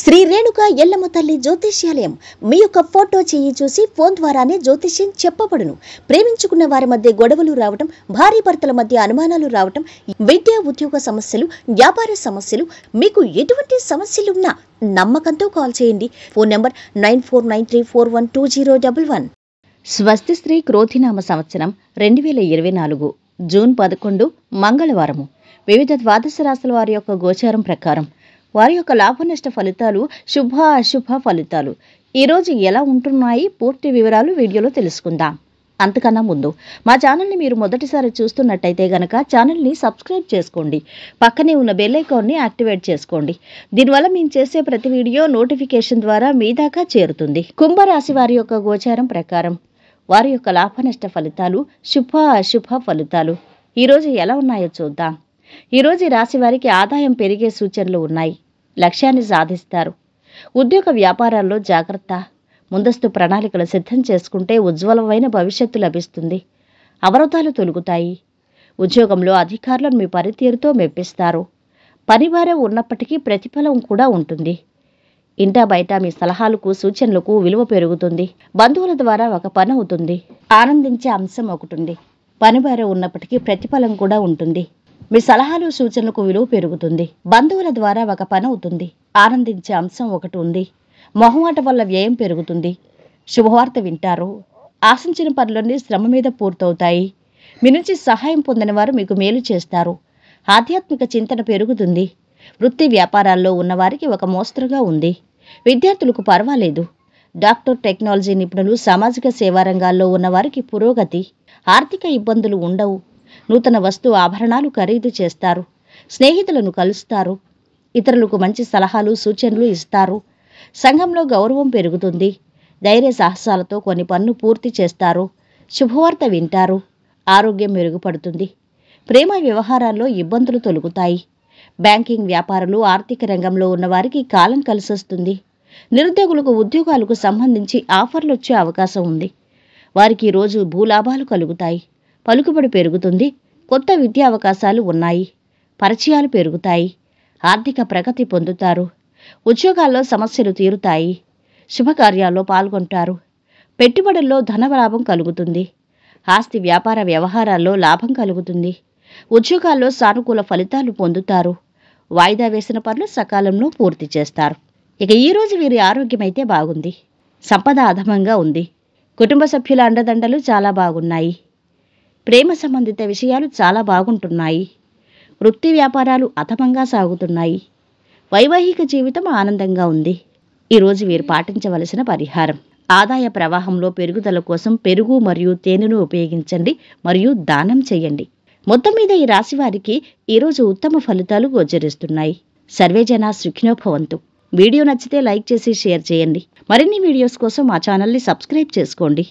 శ్రీ రేణుక ఎల్లమ్మ తల్లి జ్యోతిష్యాలయం మీ యొక్క ఫోటో చేయి చూసి ఫోన్ ద్వారానే జ్యోతిష్యం చెప్పబడును ప్రేమించుకున్న వారి మధ్య గొడవలు రావటం భారీ భర్తల మధ్య అనుమానాలు రావటం విద్యా ఉద్యోగ సమస్యలు వ్యాపార సమస్యలు మీకు ఎటువంటి సమస్యలున్నా నమ్మకంతో కాల్ చేయండి phone number nine four nine three four one two zero double one స్వస్తి స్త్రీ క్రోధినామ సంవత్సరం రెండు వేల ఇరవై నాలుగు జూన్ పదకొండు మంగళవారము వివిధ ద్వాదశ రాశుల వారి యొక్క గోచారం ప్రకారం వారి యొక్క లాభనష్ట ఫలితాలు శుభ అశుభ ఫలితాలు ఈరోజు ఎలా ఉంటున్నాయి పూర్తి వివరాలు వీడియోలో తెలుసుకుందాం అంతకన్నా ముందు మా ఛానల్ని మీరు మొదటిసారి చూస్తున్నట్టయితే గనక ఛానల్ని సబ్స్క్రైబ్ చేసుకోండి పక్కనే ఉన్న బెల్ ఐకాన్ని యాక్టివేట్ చేసుకోండి దీనివల్ల మేము చేసే ప్రతి వీడియో నోటిఫికేషన్ ద్వారా మీ దాకా చేరుతుంది కుంభరాశి వారి యొక్క గోచారం ప్రకారం వారి యొక్క లాభనష్ట ఫలితాలు శుభ అశుభ ఫలితాలు ఈరోజు ఎలా ఉన్నాయో చూద్దాం ఈరోజు రాశి వారికి ఆదాయం పెరిగే సూచనలు ఉన్నాయి లక్ష్యాన్ని సాధిస్తారు ఉద్యోగ వ్యాపారాల్లో జాగ్రత్త ముందస్తు ప్రణాళికలు సిద్ధం చేసుకుంటే ఉజ్వలమైన భవిష్యత్తు లభిస్తుంది అవరోధాలు తొలుగుతాయి ఉద్యోగంలో అధికారులను మీ పనితీరుతో మెప్పిస్తారు పనివారం ఉన్నప్పటికీ ప్రతిఫలం కూడా ఉంటుంది ఇంటా బయట మీ సలహాలకు సూచనలకు విలువ పెరుగుతుంది బంధువుల ద్వారా ఒక పని అవుతుంది ఆనందించే అంశం ఒకటి ఉంది పనివారం ఉన్నప్పటికీ ప్రతిఫలం కూడా ఉంటుంది మీ సలహాలు సూచనలకు విలువ పెరుగుతుంది బంధువుల ద్వారా ఒక పని అవుతుంది ఆనందించే అంశం ఒకటి ఉంది మొహమాట వల్ల వ్యయం పెరుగుతుంది శుభవార్త వింటారు ఆశించిన పనులన్నీ శ్రమ మీద పూర్తవుతాయి మీ నుంచి సహాయం పొందిన వారు మీకు మేలు చేస్తారు ఆధ్యాత్మిక చింతన పెరుగుతుంది వృత్తి వ్యాపారాల్లో ఉన్నవారికి ఒక మోస్తరుగా ఉంది విద్యార్థులకు పర్వాలేదు డాక్టర్ టెక్నాలజీ నిపుణులు సామాజిక సేవా రంగాల్లో ఉన్నవారికి పురోగతి ఆర్థిక ఇబ్బందులు ఉండవు నూతన వస్తు ఆభరణాలు ఖరీదు చేస్తారు స్నేహితులను కలుస్తారు ఇతరులకు మంచి సలహాలు సూచనలు ఇస్తారు సంఘంలో గౌరవం పెరుగుతుంది ధైర్య సాహసాలతో కొన్ని పనులు పూర్తి చేస్తారు శుభవార్త వింటారు ఆరోగ్యం మెరుగుపడుతుంది ప్రేమ వ్యవహారాల్లో ఇబ్బందులు తొలుగుతాయి బ్యాంకింగ్ వ్యాపారులు ఆర్థిక రంగంలో ఉన్నవారికి కాలం కలిసొస్తుంది నిరుద్యోగులకు ఉద్యోగాలకు సంబంధించి ఆఫర్లు వచ్చే అవకాశం ఉంది వారికి రోజు భూలాభాలు కలుగుతాయి పలుకుబడి పెరుగుతుంది కొత్త విద్యా అవకాశాలు ఉన్నాయి పరిచయాలు పెరుగుతాయి ఆర్థిక ప్రగతి పొందుతారు ఉద్యోగాల్లో సమస్యలు తీరుతాయి శుభకార్యాల్లో పాల్గొంటారు పెట్టుబడుల్లో ధనలాభం కలుగుతుంది ఆస్తి వ్యాపార వ్యవహారాల్లో లాభం కలుగుతుంది ఉద్యోగాల్లో సానుకూల ఫలితాలు పొందుతారు వాయిదా వేసిన పనులు సకాలంలో పూర్తి చేస్తారు ఇక ఈరోజు వీరి ఆరోగ్యం అయితే బాగుంది సంపద అధమంగా ఉంది కుటుంబ సభ్యుల అండదండలు చాలా బాగున్నాయి ప్రేమ సంబంధిత విషయాలు చాలా బాగుంటున్నాయి వృత్తి వ్యాపారాలు అథమంగా సాగుతున్నాయి వైవాహిక జీవితం ఆనందంగా ఉంది ఈరోజు వీరు పాటించవలసిన పరిహారం ఆదాయ ప్రవాహంలో పెరుగుదల కోసం పెరుగు మరియు తేనెను ఉపయోగించండి మరియు దానం చేయండి మొత్తం మీద ఈ రాశివారికి ఈరోజు ఉత్తమ ఫలితాలు గోచరిస్తున్నాయి సర్వేజన సుఖినోభవంతు వీడియో నచ్చితే లైక్ చేసి షేర్ చేయండి మరిన్ని వీడియోస్ కోసం మా ఛానల్ని సబ్స్క్రైబ్ చేసుకోండి